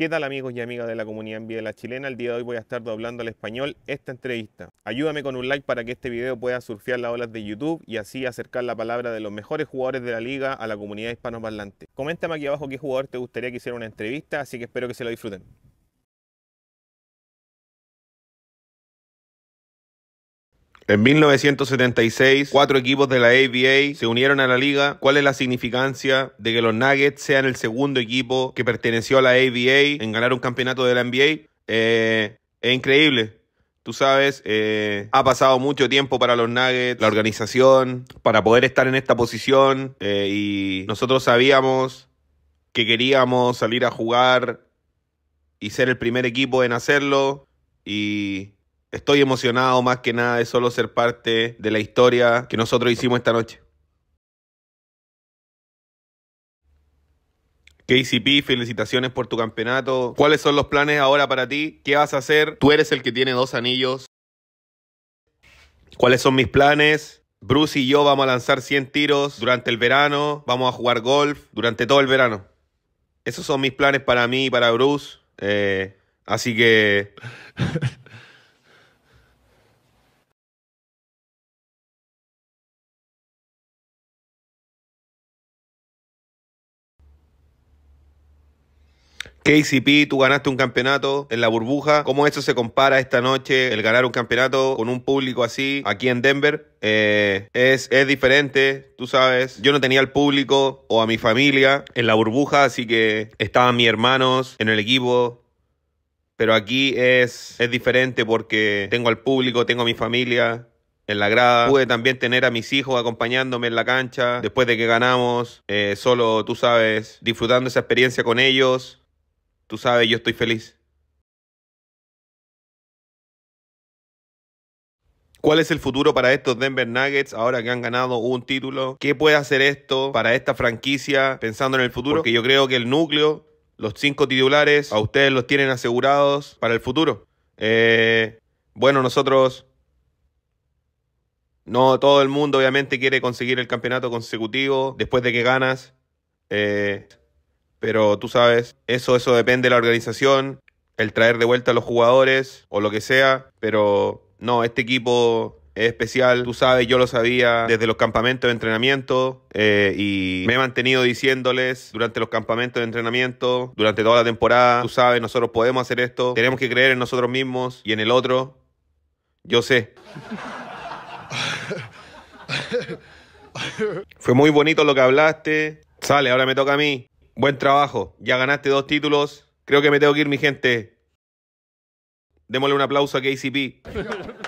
¿Qué tal amigos y amigas de la comunidad en la chilena? El día de hoy voy a estar doblando al español esta entrevista. Ayúdame con un like para que este video pueda surfear las olas de YouTube y así acercar la palabra de los mejores jugadores de la liga a la comunidad hispanoparlante. Coméntame aquí abajo qué jugador te gustaría que hiciera una entrevista, así que espero que se lo disfruten. En 1976, cuatro equipos de la ABA se unieron a la liga. ¿Cuál es la significancia de que los Nuggets sean el segundo equipo que perteneció a la ABA en ganar un campeonato de la NBA? Eh, es increíble. Tú sabes, eh, ha pasado mucho tiempo para los Nuggets, la organización, para poder estar en esta posición. Eh, y nosotros sabíamos que queríamos salir a jugar y ser el primer equipo en hacerlo. Y Estoy emocionado más que nada de solo ser parte de la historia que nosotros hicimos esta noche. KCP, felicitaciones por tu campeonato. ¿Cuáles son los planes ahora para ti? ¿Qué vas a hacer? Tú eres el que tiene dos anillos. ¿Cuáles son mis planes? Bruce y yo vamos a lanzar 100 tiros durante el verano. Vamos a jugar golf durante todo el verano. Esos son mis planes para mí y para Bruce. Eh, así que KCP, tú ganaste un campeonato en la burbuja. ¿Cómo eso se compara esta noche, el ganar un campeonato con un público así aquí en Denver? Eh, es, es diferente, tú sabes. Yo no tenía al público o a mi familia en la burbuja, así que estaban mis hermanos en el equipo. Pero aquí es, es diferente porque tengo al público, tengo a mi familia, en la grada. Pude también tener a mis hijos acompañándome en la cancha después de que ganamos. Eh, solo, tú sabes, disfrutando esa experiencia con ellos. Tú sabes, yo estoy feliz. ¿Cuál es el futuro para estos Denver Nuggets ahora que han ganado un título? ¿Qué puede hacer esto para esta franquicia pensando en el futuro? Que yo creo que el núcleo, los cinco titulares, a ustedes los tienen asegurados para el futuro. Eh, bueno, nosotros... No, todo el mundo obviamente quiere conseguir el campeonato consecutivo después de que ganas. Eh, pero tú sabes, eso, eso depende de la organización, el traer de vuelta a los jugadores o lo que sea. Pero no, este equipo es especial, tú sabes, yo lo sabía desde los campamentos de entrenamiento eh, y me he mantenido diciéndoles durante los campamentos de entrenamiento, durante toda la temporada, tú sabes, nosotros podemos hacer esto, tenemos que creer en nosotros mismos y en el otro. Yo sé. Fue muy bonito lo que hablaste. Sale, ahora me toca a mí. Buen trabajo, ya ganaste dos títulos. Creo que me tengo que ir, mi gente. Démosle un aplauso a KCP.